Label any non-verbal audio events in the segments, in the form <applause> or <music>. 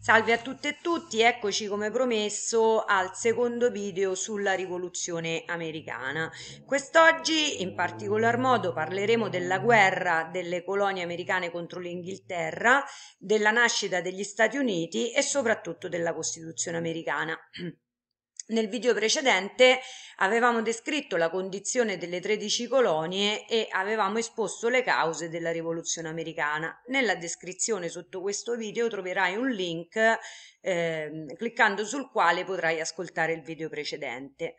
Salve a tutte e tutti, eccoci come promesso al secondo video sulla rivoluzione americana. Quest'oggi in particolar modo parleremo della guerra delle colonie americane contro l'Inghilterra, della nascita degli Stati Uniti e soprattutto della Costituzione americana. <clears throat> Nel video precedente avevamo descritto la condizione delle 13 colonie e avevamo esposto le cause della rivoluzione americana. Nella descrizione sotto questo video troverai un link eh, cliccando sul quale potrai ascoltare il video precedente.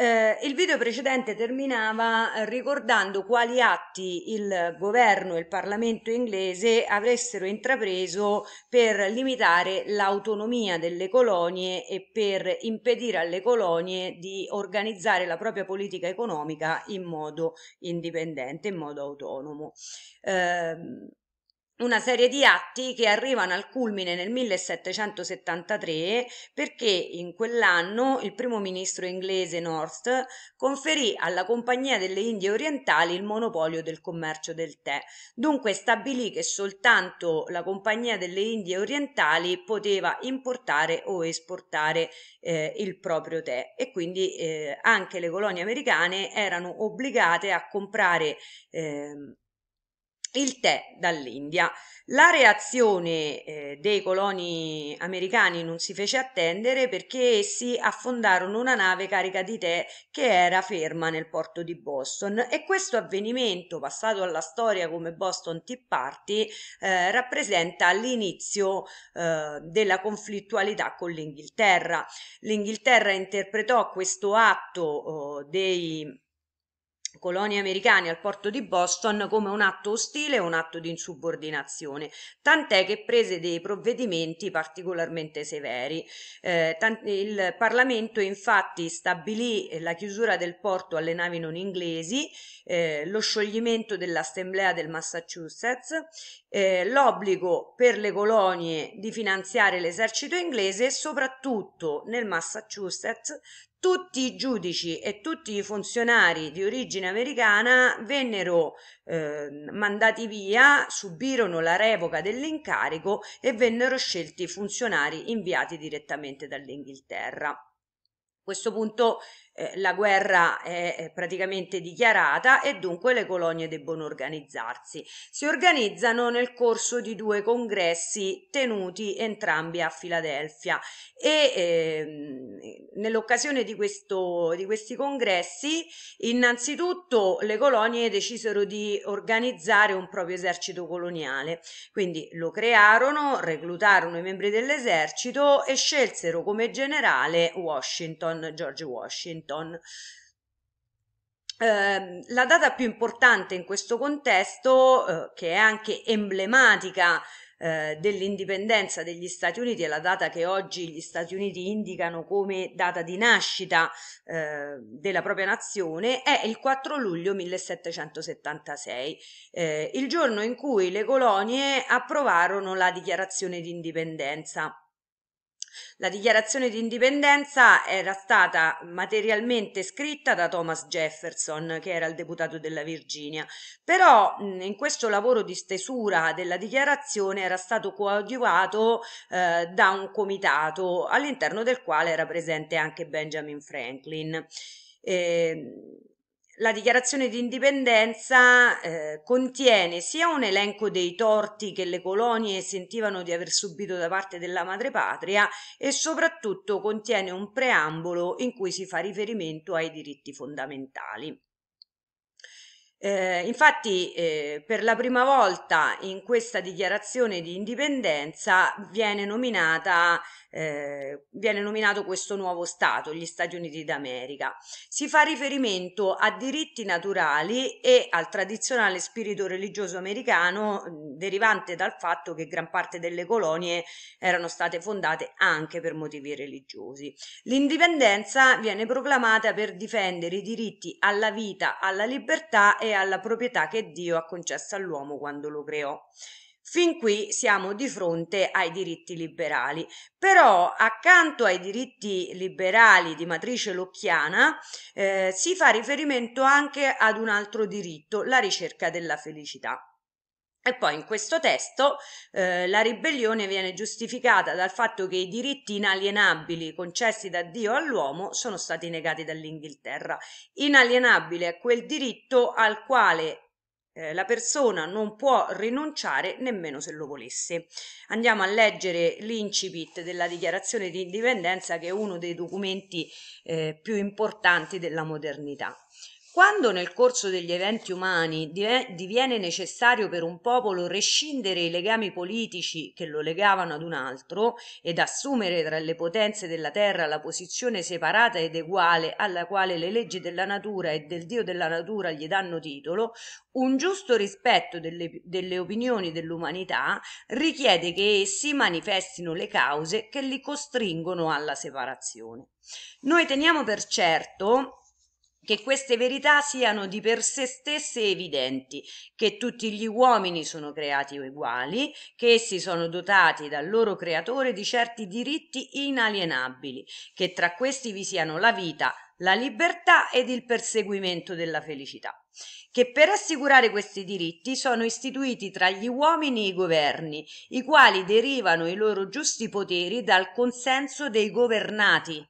Eh, il video precedente terminava eh, ricordando quali atti il governo e il Parlamento inglese avessero intrapreso per limitare l'autonomia delle colonie e per impedire alle colonie di organizzare la propria politica economica in modo indipendente, in modo autonomo. Eh, una serie di atti che arrivano al culmine nel 1773 perché in quell'anno il primo ministro inglese North conferì alla Compagnia delle Indie Orientali il monopolio del commercio del tè. Dunque stabilì che soltanto la Compagnia delle Indie Orientali poteva importare o esportare eh, il proprio tè e quindi eh, anche le colonie americane erano obbligate a comprare eh, il tè dall'India. La reazione eh, dei coloni americani non si fece attendere perché essi affondarono una nave carica di tè che era ferma nel porto di Boston e questo avvenimento, passato alla storia come Boston Tea Party, eh, rappresenta l'inizio eh, della conflittualità con l'Inghilterra. L'Inghilterra interpretò questo atto oh, dei colonie americane al porto di Boston come un atto ostile e un atto di insubordinazione, tant'è che prese dei provvedimenti particolarmente severi. Eh, tant- il Parlamento infatti stabilì eh, la chiusura del porto alle navi non inglesi, eh, lo scioglimento dell'Assemblea del Massachusetts, eh, l'obbligo per le colonie di finanziare l'esercito inglese e soprattutto nel Massachusetts tutti i giudici e tutti i funzionari di origine americana vennero eh, mandati via, subirono la revoca dell'incarico e vennero scelti funzionari inviati direttamente dall'Inghilterra. A questo punto eh, la guerra è, praticamente dichiarata e dunque le colonie debbono organizzarsi. Si organizzano nel corso di due congressi tenuti entrambi a Filadelfia e eh, nell'occasione di, questo, di questi congressi innanzitutto le colonie decisero di organizzare un proprio esercito coloniale, quindi lo crearono, reclutarono i membri dell'esercito e scelsero come generale Washington, George Washington. Clinton. Eh, la data più importante in questo contesto, eh, che è anche emblematica eh, dell'indipendenza degli Stati Uniti, è la data che oggi gli Stati Uniti indicano come data di nascita eh, della propria nazione, è il 4 luglio 1776, eh, il giorno in cui le colonie approvarono la dichiarazione di indipendenza. La dichiarazione di indipendenza era stata materialmente scritta da Thomas Jefferson, che era il deputato della Virginia, però in questo lavoro di stesura della dichiarazione era stato coadiuvato eh, da un comitato all'interno del quale era presente anche Benjamin Franklin. Eh, la dichiarazione di indipendenza eh, contiene sia un elenco dei torti che le colonie sentivano di aver subito da parte della madrepatria e soprattutto contiene un preambolo in cui si fa riferimento ai diritti fondamentali. Eh, infatti, eh, per la prima volta in questa dichiarazione di indipendenza viene nominata eh, viene nominato questo nuovo Stato, gli Stati Uniti d'America. Si fa riferimento a diritti naturali e al tradizionale spirito religioso americano derivante dal fatto che gran parte delle colonie erano state fondate anche per motivi religiosi. L'indipendenza viene proclamata per difendere i diritti alla vita, alla libertà e alla proprietà che Dio ha concesso all'uomo quando lo creò. Fin qui siamo di fronte ai diritti liberali, però accanto ai diritti liberali di matrice locchiana eh, si fa riferimento anche ad un altro diritto, la ricerca della felicità. E poi in questo testo eh, la ribellione viene giustificata dal fatto che i diritti inalienabili concessi da Dio all'uomo sono stati negati dall'Inghilterra. Inalienabile è quel diritto al quale eh, la persona non può rinunciare nemmeno se lo volesse. Andiamo a leggere l'incipit della dichiarazione di indipendenza che è uno dei documenti eh, più importanti della modernità. Quando nel corso degli eventi umani diviene necessario per un popolo rescindere i legami politici che lo legavano ad un altro ed assumere tra le potenze della terra la posizione separata ed eguale alla quale le leggi della natura e del Dio della natura gli danno titolo, un giusto rispetto delle, delle opinioni dell'umanità richiede che essi manifestino le cause che li costringono alla separazione. Noi teniamo per certo che queste verità siano di per sé stesse evidenti, che tutti gli uomini sono creati uguali, che essi sono dotati dal loro creatore di certi diritti inalienabili, che tra questi vi siano la vita, la libertà ed il perseguimento della felicità, che per assicurare questi diritti sono istituiti tra gli uomini i governi, i quali derivano i loro giusti poteri dal consenso dei governati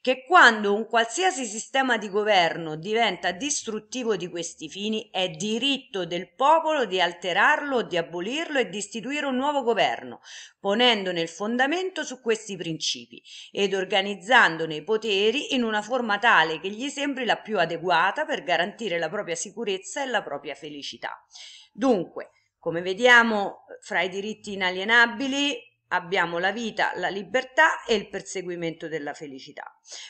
che quando un qualsiasi sistema di governo diventa distruttivo di questi fini è diritto del popolo di alterarlo, di abolirlo e di istituire un nuovo governo, ponendone il fondamento su questi principi ed organizzandone i poteri in una forma tale che gli sembri la più adeguata per garantire la propria sicurezza e la propria felicità. Dunque, come vediamo, eh, fra i diritti inalienabili abbiamo la vita, la libertà e il perseguimento della felicità.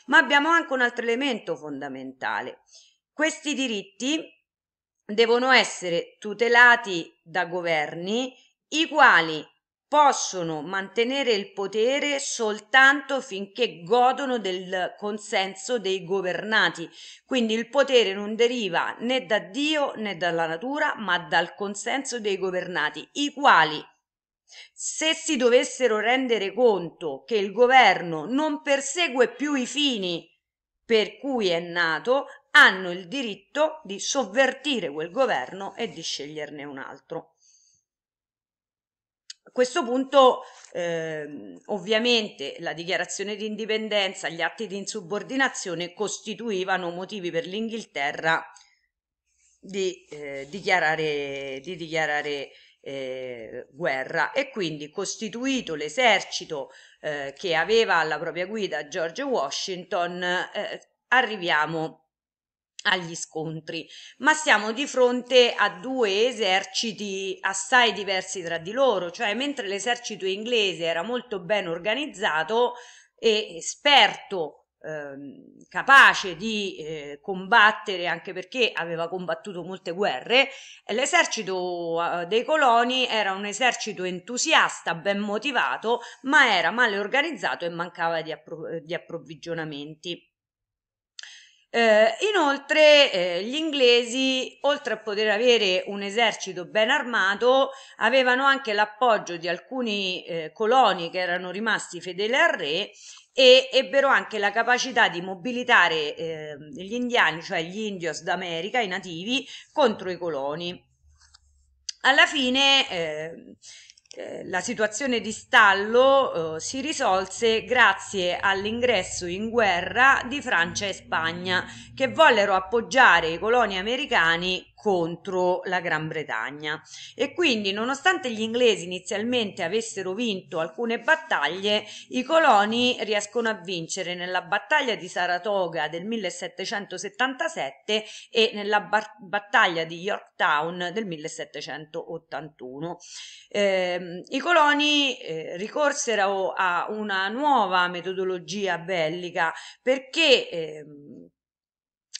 Ma abbiamo anche un altro elemento fondamentale. Questi diritti devono essere tutelati da governi i quali possono mantenere il potere soltanto finché godono del consenso dei governati. Quindi il potere non deriva né da Dio né dalla natura, ma dal consenso dei governati, i quali se si dovessero rendere conto che il governo non persegue più i fini per cui è nato, hanno il diritto di sovvertire quel governo e di sceglierne un altro. A questo punto, eh, ovviamente, la dichiarazione di indipendenza, gli atti di insubordinazione costituivano motivi per l'Inghilterra di eh, dichiarare, di dichiarare eh, guerra e quindi costituito l'esercito eh, che aveva alla propria guida George Washington, eh, arriviamo agli scontri, ma siamo di fronte a due eserciti assai diversi tra di loro, cioè mentre l'esercito inglese era molto ben organizzato e esperto Ehm, capace di eh, combattere anche perché aveva combattuto molte guerre l'esercito eh, dei coloni era un esercito entusiasta ben motivato ma era male organizzato e mancava di, appro- di approvvigionamenti eh, inoltre eh, gli inglesi, oltre a poter avere un esercito ben armato, avevano anche l'appoggio di alcuni eh, coloni che erano rimasti fedeli al re e ebbero anche la capacità di mobilitare eh, gli indiani, cioè gli indios d'America, i nativi, contro i coloni. Alla fine eh, eh la situazione di stallo eh, si risolse grazie all'ingresso in guerra di Francia e Spagna, che vollero appoggiare i coloni americani contro la Gran Bretagna e quindi nonostante gli inglesi inizialmente avessero vinto alcune battaglie i coloni riescono a vincere nella battaglia di Saratoga del 1777 e nella bar- battaglia di Yorktown del 1781 eh, i coloni eh, ricorsero a una nuova metodologia bellica perché eh,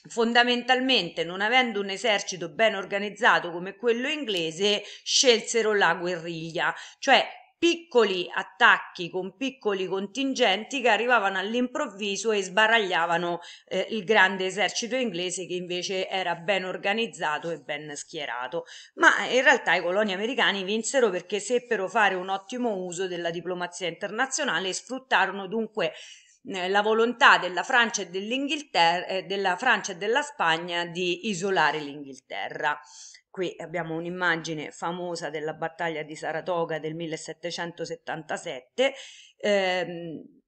fondamentalmente non avendo un esercito ben organizzato come quello inglese, scelsero la guerriglia, cioè piccoli attacchi con piccoli contingenti che arrivavano all'improvviso e sbaragliavano eh, il grande esercito inglese che invece era ben organizzato e ben schierato. Ma eh, in realtà i coloni americani vinsero perché seppero fare un ottimo uso della diplomazia internazionale e sfruttarono dunque eh, la volontà della Francia e dell'Inghilterra, eh, della Francia e della Spagna di isolare l'Inghilterra. Qui abbiamo un'immagine famosa della battaglia di Saratoga del 1777. Ehm,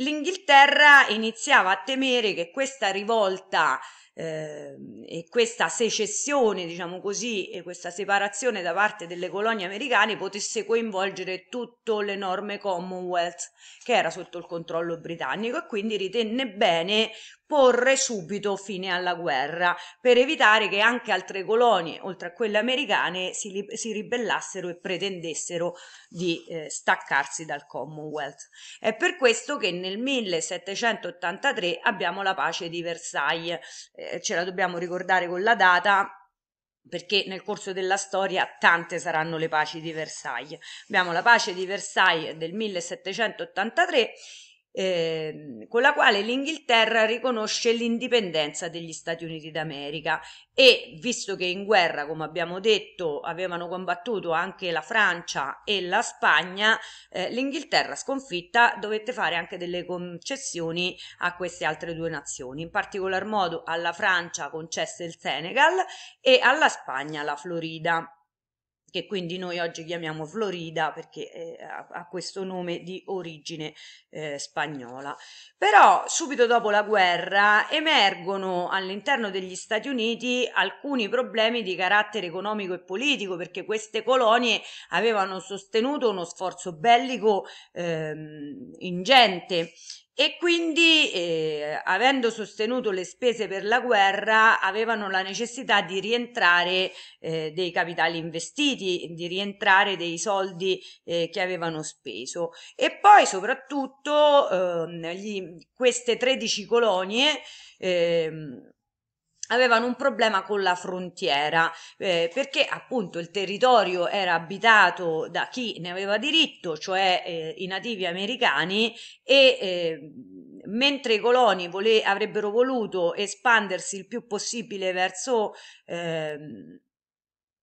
L'Inghilterra iniziava a temere che questa rivolta Ehm, e questa secessione, diciamo così, e questa separazione da parte delle colonie americane potesse coinvolgere tutto l'enorme Commonwealth che era sotto il controllo britannico e quindi ritenne bene porre subito fine alla guerra per evitare che anche altre colonie, oltre a quelle americane, si, si ribellassero e pretendessero di eh, staccarsi dal Commonwealth. È per questo che nel 1783 abbiamo la pace di Versailles, eh, eh, ce la dobbiamo ricordare con la data perché nel corso della storia tante saranno le paci di Versailles. Abbiamo la pace di Versailles del 1783 eh, con la quale l'Inghilterra riconosce l'indipendenza degli Stati Uniti d'America e visto che in guerra, come abbiamo detto, avevano combattuto anche la Francia e la Spagna, eh, l'Inghilterra sconfitta dovette fare anche delle concessioni a queste altre due nazioni, in particolar modo alla Francia concesse il Senegal e alla Spagna la Florida che quindi noi oggi chiamiamo Florida perché eh, ha, questo nome di origine eh, spagnola. Però subito dopo la guerra emergono all'interno degli Stati Uniti alcuni problemi di carattere economico e politico perché queste colonie avevano sostenuto uno sforzo bellico eh, ingente e quindi, eh, avendo sostenuto le spese per la guerra, avevano la necessità di rientrare eh, dei capitali investiti, di rientrare dei soldi eh, che avevano speso. E poi, soprattutto, ehm, gli, queste 13 colonie ehm, avevano un problema con la frontiera eh, perché appunto il territorio era abitato da chi ne aveva diritto, cioè eh, i nativi americani e eh, mentre i coloni vole- avrebbero voluto espandersi il più possibile verso ehm,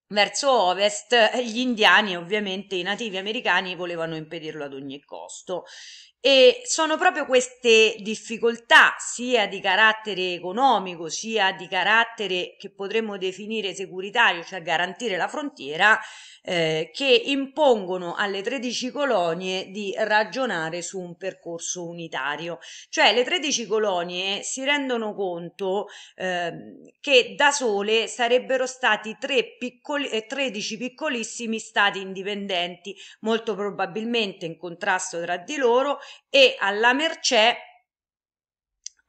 verso ovest gli indiani ovviamente i nativi americani volevano impedirlo ad ogni costo e sono proprio queste difficoltà, sia di carattere economico, sia di carattere che potremmo definire securitario, cioè garantire la frontiera, eh, che impongono alle 13 colonie di ragionare su un percorso unitario. Cioè le 13 colonie si rendono conto eh, che da sole sarebbero stati tre piccoli, eh, 13 piccolissimi stati indipendenti, molto probabilmente in contrasto tra di loro e alla mercé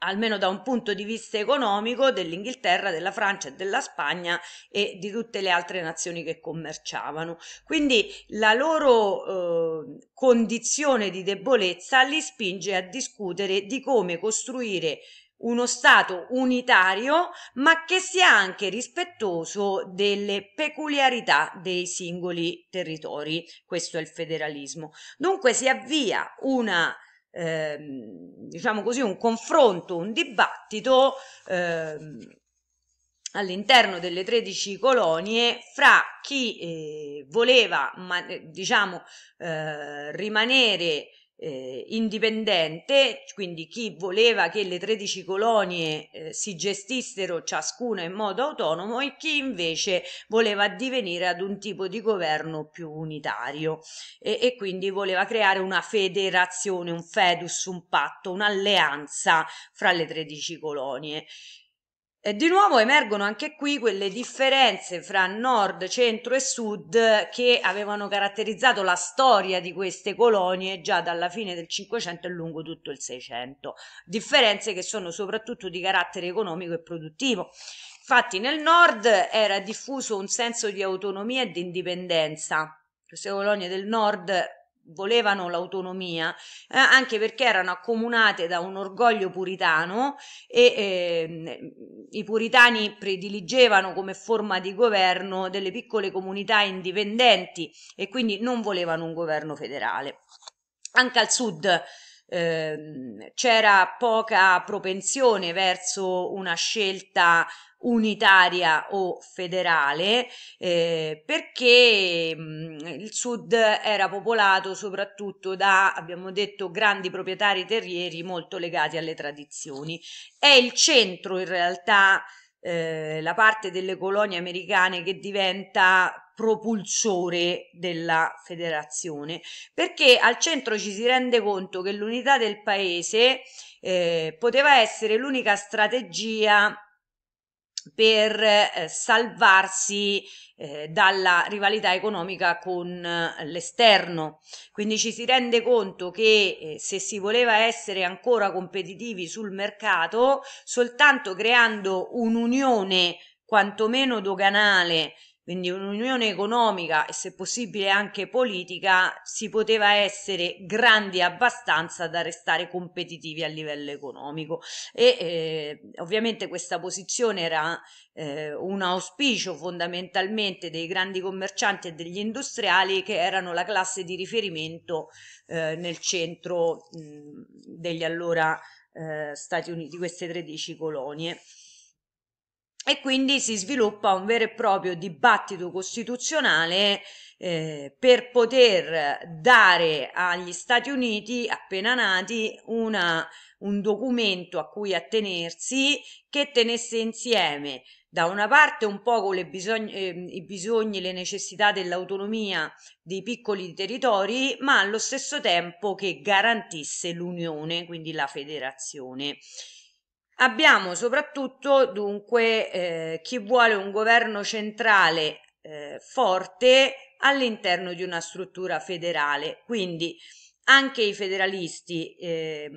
almeno da un punto di vista economico, dell'Inghilterra, della Francia, della Spagna e di tutte le altre nazioni che commerciavano. Quindi la loro eh, condizione di debolezza li spinge a discutere di come costruire uno Stato unitario, ma che sia anche rispettoso delle peculiarità dei singoli territori. Questo è il federalismo. Dunque si avvia una eh, diciamo così, un confronto, un dibattito eh, all'interno delle 13 colonie fra chi eh, voleva ma, eh, diciamo, eh, rimanere eh, indipendente, quindi chi voleva che le 13 colonie eh, si gestissero ciascuna in modo autonomo e chi invece voleva divenire ad un tipo di governo più unitario e, e quindi voleva creare una federazione, un fedus, un patto, un'alleanza fra le 13 colonie. E di nuovo emergono anche qui quelle differenze fra nord, centro e sud che avevano caratterizzato la storia di queste colonie già dalla fine del Cinquecento e lungo tutto il Seicento, differenze che sono soprattutto di carattere economico e produttivo. Infatti nel nord era diffuso un senso di autonomia e di indipendenza. Queste colonie del nord volevano l'autonomia, eh, anche perché erano accomunate da un orgoglio puritano e eh, i puritani prediligevano come forma di governo delle piccole comunità indipendenti e quindi non volevano un governo federale. Anche al sud eh, c'era poca propensione verso una scelta unitaria o federale eh, perché mh, mm, il sud era popolato soprattutto da abbiamo detto grandi proprietari terrieri molto legati alle tradizioni è il centro in realtà eh, la parte delle colonie americane che diventa propulsore della federazione, perché al centro ci si rende conto che l'unità del paese eh, poteva essere l'unica strategia per eh, salvarsi eh, dalla rivalità economica con eh, l'esterno. Quindi ci si rende conto che se si voleva essere ancora competitivi sul mercato, soltanto creando un'unione quantomeno doganale quindi un'unione economica e se possibile anche politica, si poteva essere grandi abbastanza da restare competitivi a livello economico. E eh, ovviamente questa posizione era eh, un auspicio fondamentalmente dei grandi commercianti e degli industriali che erano la classe di riferimento eh, nel centro mh, mm, degli allora eh, Stati Uniti, di queste 13 colonie e quindi si sviluppa un vero e proprio dibattito costituzionale eh, per poter dare agli Stati Uniti appena nati una, un documento a cui attenersi che tenesse insieme da una parte un po' con bisog- eh, i bisogni e le necessità dell'autonomia dei piccoli territori, ma allo stesso tempo che garantisse l'unione, quindi la federazione. Abbiamo soprattutto dunque eh, chi vuole un governo centrale eh, forte all'interno di una struttura federale, quindi anche i federalisti eh,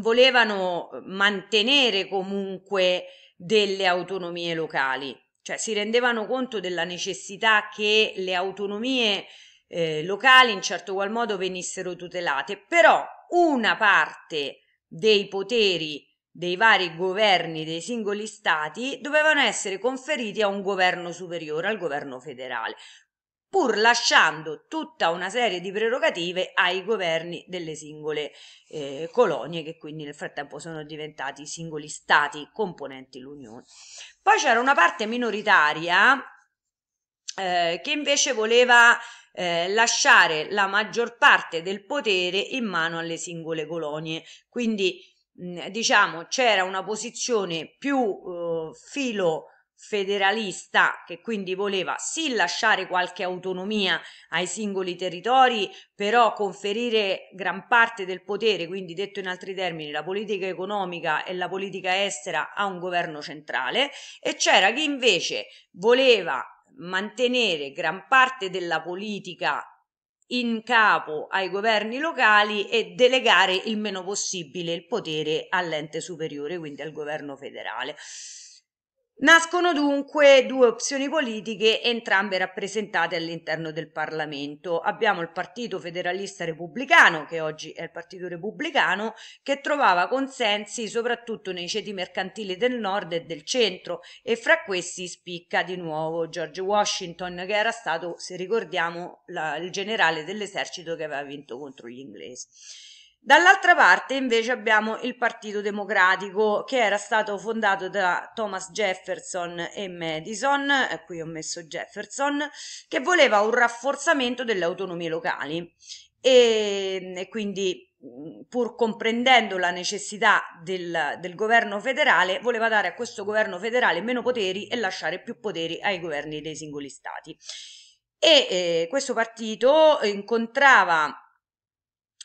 volevano mantenere comunque delle autonomie locali, cioè si rendevano conto della necessità che le autonomie eh, locali in certo qual modo venissero tutelate, però una parte dei poteri dei vari governi dei singoli stati dovevano essere conferiti a un governo superiore, al governo federale, pur lasciando tutta una serie di prerogative ai governi delle singole eh, colonie che quindi nel frattempo sono diventati singoli stati componenti l'Unione. Poi c'era una parte minoritaria eh, che invece voleva eh, lasciare la maggior parte del potere in mano alle singole colonie, quindi Mm, diciamo c'era una posizione più eh, filo federalista che quindi voleva sì lasciare qualche autonomia ai singoli territori, però conferire gran parte del potere, quindi detto in altri termini, la politica economica e la politica estera a un governo centrale e c'era chi invece voleva mantenere gran parte della politica in capo ai governi locali e delegare il meno possibile il potere all'ente superiore, quindi al governo federale. Nascono dunque due opzioni politiche, entrambe rappresentate all'interno del Parlamento. Abbiamo il Partito Federalista Repubblicano, che oggi è il Partito Repubblicano, che trovava consensi soprattutto nei ceti mercantili del nord e del centro e fra questi spicca di nuovo George Washington, che era stato, se ricordiamo, la, il generale dell'esercito che aveva vinto contro gli inglesi. Dall'altra parte invece abbiamo il Partito Democratico che era stato fondato da Thomas Jefferson e Madison, e qui ho messo Jefferson, che voleva un rafforzamento delle autonomie locali e, e quindi pur comprendendo la necessità del, del governo federale, voleva dare a questo governo federale meno poteri e lasciare più poteri ai governi dei singoli stati. E eh, questo partito incontrava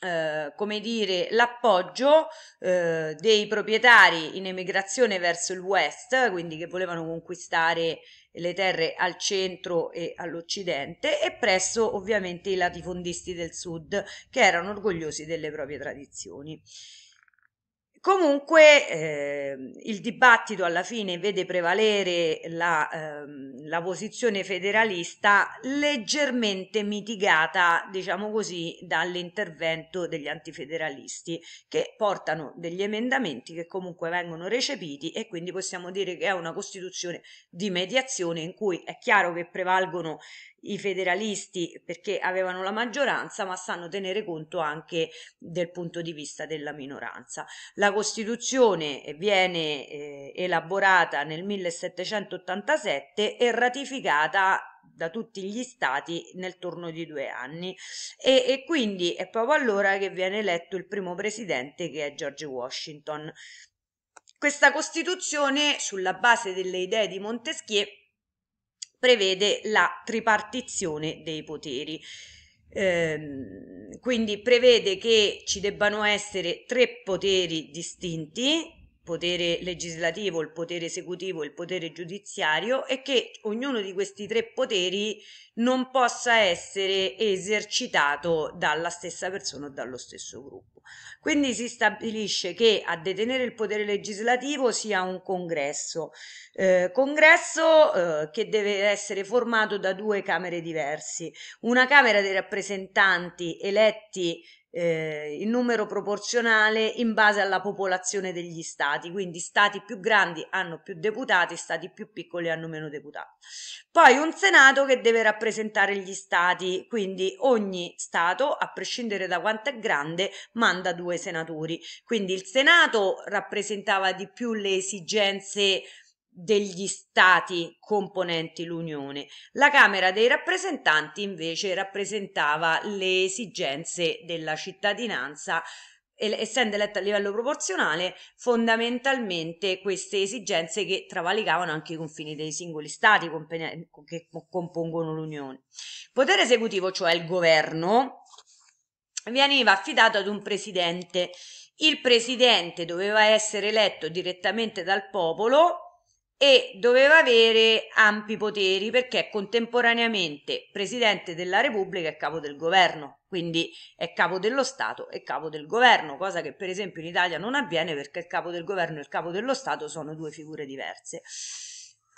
eh, come dire, l'appoggio eh, dei proprietari in emigrazione verso il west, quindi che volevano conquistare le terre al centro e all'occidente, e presso ovviamente i latifondisti del sud che erano orgogliosi delle proprie tradizioni. Comunque eh, il dibattito alla fine vede prevalere la, ehm, la, posizione federalista leggermente mitigata, diciamo così, dall'intervento degli antifederalisti che portano degli emendamenti che comunque vengono recepiti e quindi possiamo dire che è una Costituzione di mediazione in cui è chiaro che prevalgono i federalisti perché avevano la maggioranza, ma sanno tenere conto anche del punto di vista della minoranza. La Costituzione viene eh, elaborata nel 1787 e ratificata da tutti gli stati nel turno di due anni e, e quindi è proprio allora che viene eletto il primo presidente che è George Washington. Questa Costituzione, sulla base delle idee di Montesquieu, prevede la tripartizione dei poteri. Eh, quindi prevede che ci debbano essere tre poteri distinti, potere legislativo, il potere esecutivo e il potere giudiziario e che ognuno di questi tre poteri non possa essere esercitato dalla stessa persona o dallo stesso gruppo. Quindi si stabilisce che a detenere il potere legislativo sia un congresso, eh, congresso eh, che deve essere formato da due camere diverse, una Camera dei rappresentanti eletti eh, in numero proporzionale in base alla popolazione degli stati, quindi stati più grandi hanno più deputati, stati più piccoli hanno meno deputati. Poi un Senato che deve rappresentare gli stati, quindi ogni stato, a prescindere da quanto è grande, manda due senatori. Quindi il Senato rappresentava di più le esigenze degli stati componenti l'Unione. La Camera dei rappresentanti invece rappresentava le esigenze della cittadinanza essendo eletta a livello proporzionale, fondamentalmente queste esigenze che travalicavano anche i confini dei singoli stati che compongono l'Unione. Il Potere esecutivo, cioè il governo, veniva affidato ad un presidente. Il presidente doveva essere eletto direttamente dal popolo e doveva avere ampi poteri perché è contemporaneamente presidente della Repubblica e capo del governo, quindi è capo dello Stato e capo del governo, cosa che per esempio in Italia non avviene perché il capo del governo e il capo dello Stato sono due figure diverse.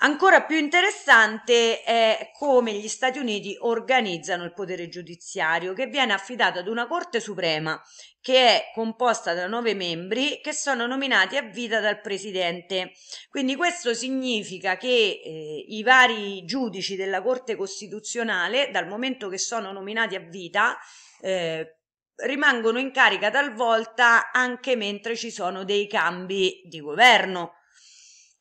Ancora più interessante è come gli Stati Uniti organizzano il potere giudiziario, che viene affidato ad una Corte Suprema, che è composta da nove membri che sono nominati a vita dal Presidente. Quindi questo significa che eh, i vari giudici della Corte Costituzionale, dal momento che sono nominati a vita, eh, rimangono in carica talvolta anche mentre ci sono dei cambi di governo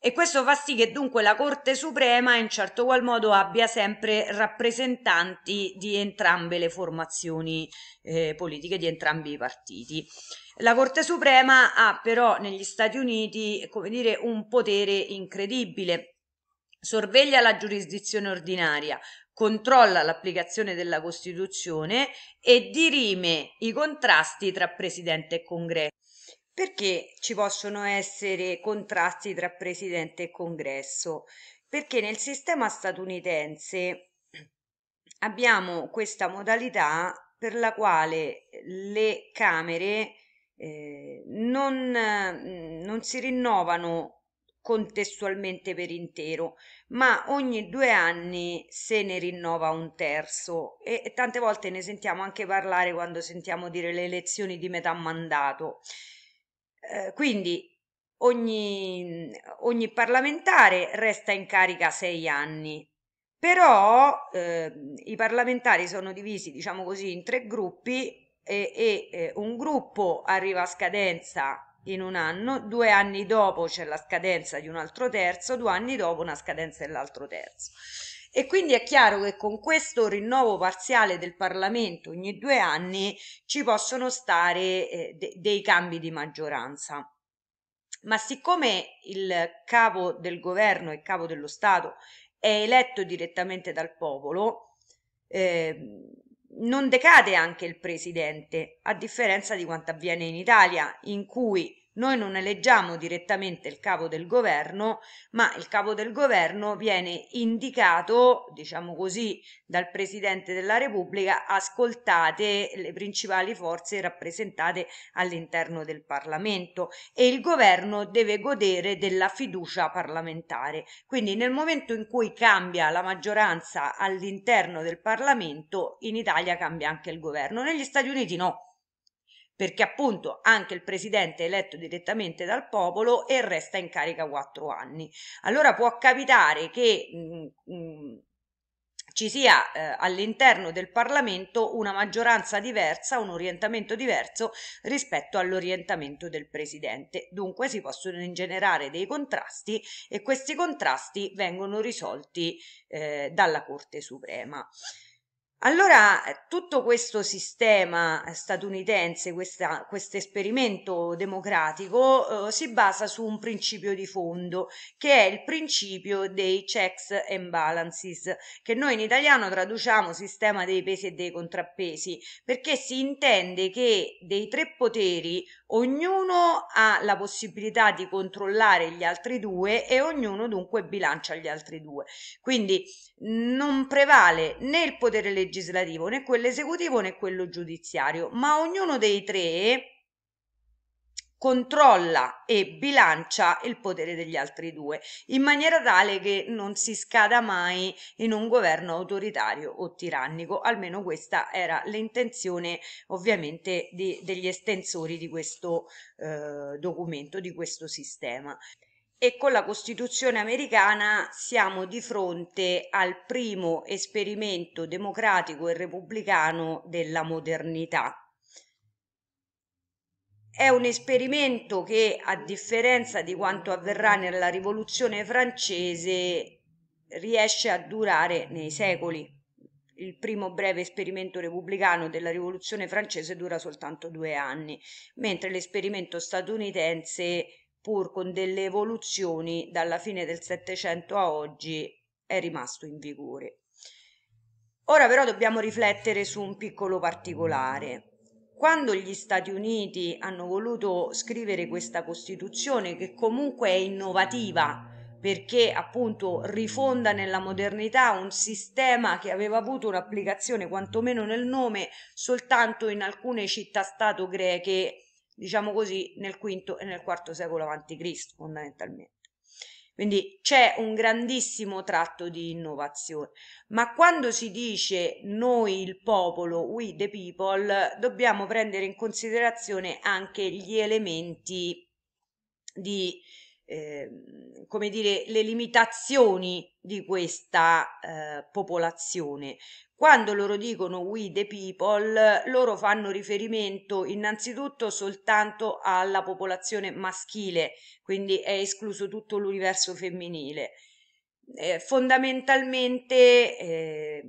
e questo fa sì che dunque la Corte Suprema in certo qual modo abbia sempre rappresentanti di entrambe le formazioni eh, politiche, di entrambi i partiti. La Corte Suprema ha però negli Stati Uniti, come dire, un potere incredibile. Sorveglia la giurisdizione ordinaria, controlla l'applicazione della Costituzione e dirime i contrasti tra Presidente e Congresso. Perché ci possono essere contrasti tra presidente e congresso? Perché nel sistema statunitense abbiamo questa modalità per la quale le Camere eh, non, mm, non si rinnovano contestualmente per intero, ma ogni due anni se ne rinnova un terzo e, e, tante volte ne sentiamo anche parlare quando sentiamo dire le elezioni di metà mandato. Eh, quindi ogni, ogni, parlamentare resta in carica sei anni, però eh, i parlamentari sono divisi, diciamo così, in tre gruppi e, e eh, un gruppo arriva a scadenza in un anno, due anni dopo c'è la scadenza di un altro terzo, due anni dopo una scadenza dell'altro terzo. E quindi è chiaro che con questo rinnovo parziale del Parlamento ogni due anni ci possono stare eh, de- dei cambi di maggioranza. Ma siccome il capo del governo e capo dello Stato è eletto direttamente dal popolo, eh, non decade anche il presidente, a differenza di quanto avviene in Italia, in cui noi non eleggiamo direttamente il capo del governo, ma il capo del governo viene indicato, diciamo così, dal Presidente della Repubblica, ascoltate le principali forze rappresentate all'interno del Parlamento e il governo deve godere della fiducia parlamentare. Quindi nel momento in cui cambia la maggioranza all'interno del Parlamento, in Italia cambia anche il governo, negli Stati Uniti no perché appunto anche il presidente è eletto direttamente dal popolo e resta in carica quattro anni. Allora può capitare che mh, mm, mh, mm, ci sia eh, all'interno del Parlamento una maggioranza diversa, un orientamento diverso rispetto all'orientamento del Presidente. Dunque si possono ingenerare dei contrasti e questi contrasti vengono risolti eh, dalla Corte Suprema. Allora, tutto questo sistema statunitense, questo esperimento democratico, eh, si basa su un principio di fondo, che è il principio dei checks and balances, che noi in italiano traduciamo sistema dei pesi e dei contrappesi, perché si intende che dei tre poteri, Ognuno ha la possibilità di controllare gli altri due e ognuno dunque bilancia gli altri due. Quindi non prevale né il potere legislativo né quello esecutivo né quello giudiziario, ma ognuno dei tre controlla e bilancia il potere degli altri due, in maniera tale che non si scada mai in un governo autoritario o tirannico, almeno questa era l'intenzione ovviamente di, degli estensori di questo eh, documento, di questo sistema. E con la Costituzione americana siamo di fronte al primo esperimento democratico e repubblicano della modernità è un esperimento che, a differenza di quanto avverrà nella Rivoluzione francese, riesce a durare nei secoli. Il primo breve esperimento repubblicano della Rivoluzione francese dura soltanto due anni, mentre l'esperimento statunitense, pur con delle evoluzioni dalla fine del Settecento a oggi, è rimasto in vigore. Ora però dobbiamo riflettere su un piccolo particolare quando gli Stati Uniti hanno voluto scrivere questa Costituzione, che comunque è innovativa, perché appunto rifonda nella modernità un sistema che aveva avuto un'applicazione quantomeno nel nome soltanto in alcune città-stato greche, diciamo così, nel V e nel IV secolo a.C. fondamentalmente. Quindi c'è un grandissimo tratto di innovazione, ma quando si dice noi il popolo, we the people, dobbiamo prendere in considerazione anche gli elementi di eh, come dire, le limitazioni di questa eh, popolazione. Quando loro dicono we the people, loro fanno riferimento innanzitutto soltanto alla popolazione maschile, quindi è escluso tutto l'universo femminile. Eh, fondamentalmente eh,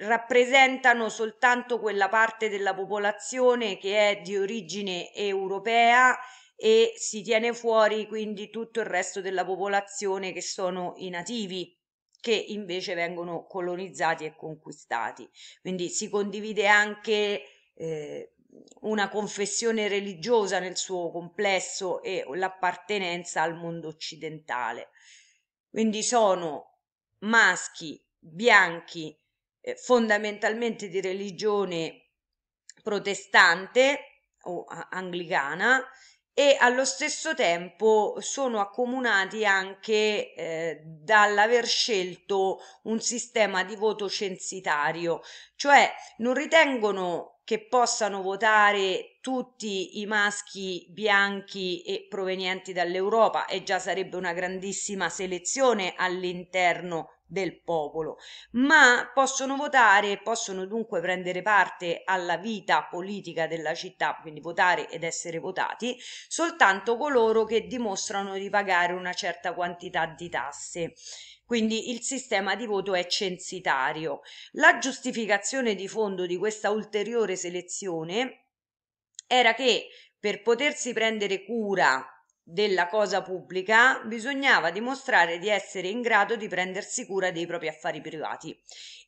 rappresentano soltanto quella parte della popolazione che è di origine europea e si tiene fuori quindi tutto il resto della popolazione che sono i nativi che invece vengono colonizzati e conquistati. Quindi si condivide anche eh, una confessione religiosa nel suo complesso e l'appartenenza al mondo occidentale. Quindi sono maschi bianchi eh, fondamentalmente di religione protestante o anglicana e allo stesso tempo sono accomunati anche eh, dall'aver scelto un sistema di voto censitario, cioè non ritengono che possano votare tutti i maschi bianchi e provenienti dall'Europa e già sarebbe una grandissima selezione all'interno del popolo, ma possono votare e possono dunque prendere parte alla vita politica della città, quindi votare ed essere votati, soltanto coloro che dimostrano di pagare una certa quantità di tasse. Quindi il sistema di voto è censitario. La giustificazione di fondo di questa ulteriore selezione era che per potersi prendere cura della cosa pubblica, bisognava dimostrare di essere in grado di prendersi cura dei propri affari privati.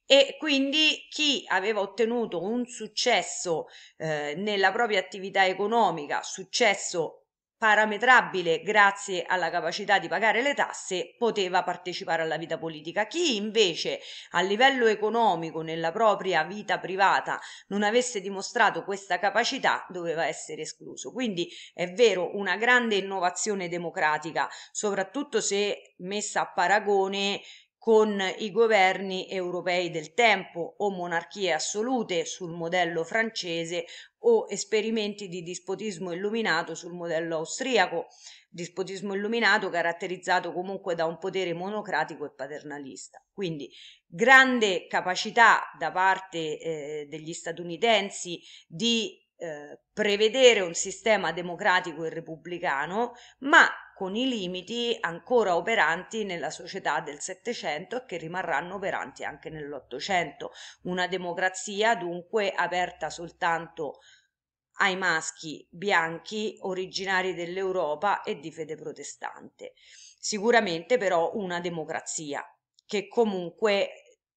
E quindi chi aveva ottenuto un successo eh, nella propria attività economica, successo parametrabile grazie alla capacità di pagare le tasse, poteva partecipare alla vita politica. Chi invece a livello economico nella propria vita privata non avesse dimostrato questa capacità doveva essere escluso. Quindi è vero una grande innovazione democratica, soprattutto se messa a paragone con i governi europei del tempo o monarchie assolute sul modello francese o esperimenti di dispotismo illuminato sul modello austriaco, dispotismo illuminato caratterizzato comunque da un potere monocratico e paternalista. Quindi grande capacità da parte eh, degli statunitensi di eh, prevedere un sistema democratico e repubblicano, ma con i limiti ancora operanti nella società del Settecento e che rimarranno operanti anche nell'Ottocento. Una democrazia dunque aperta soltanto ai maschi bianchi originari dell'Europa e di fede protestante. Sicuramente però una democrazia che comunque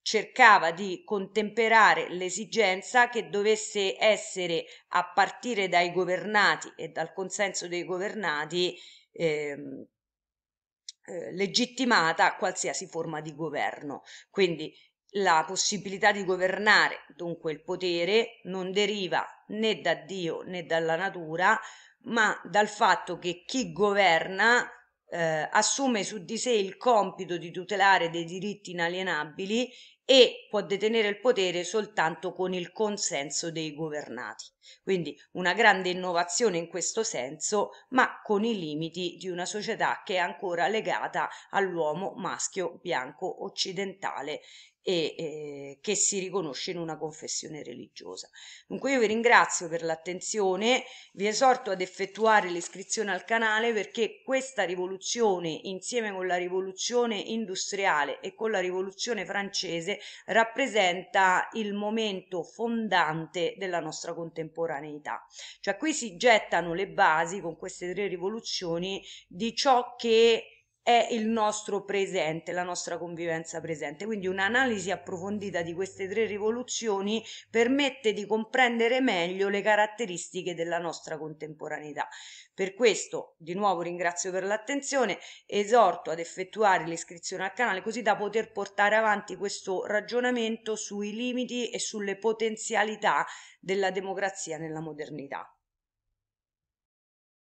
cercava di contemperare l'esigenza che dovesse essere a partire dai governati e dal consenso dei governati Ehm, eh, legittimata qualsiasi forma di governo. Quindi la possibilità di governare, dunque il potere, non deriva né da Dio né dalla natura, ma dal fatto che chi governa eh, assume su di sé il compito di tutelare dei diritti inalienabili e può detenere il potere soltanto con il consenso dei governati. Quindi una grande innovazione in questo senso, ma con i limiti di una società che è ancora legata all'uomo maschio bianco occidentale e eh, che si riconosce in una confessione religiosa. Dunque io vi ringrazio per l'attenzione, vi esorto ad effettuare l'iscrizione al canale perché questa rivoluzione insieme con la rivoluzione industriale e con la rivoluzione francese rappresenta il momento fondante della nostra contemporaneità. Cioè qui si gettano le basi con queste tre rivoluzioni di ciò che è il nostro presente, la nostra convivenza presente. Quindi un'analisi approfondita di queste tre rivoluzioni permette di comprendere meglio le caratteristiche della nostra contemporaneità. Per questo, di nuovo ringrazio per l'attenzione, esorto ad effettuare l'iscrizione al canale così da poter portare avanti questo ragionamento sui limiti e sulle potenzialità della democrazia nella modernità.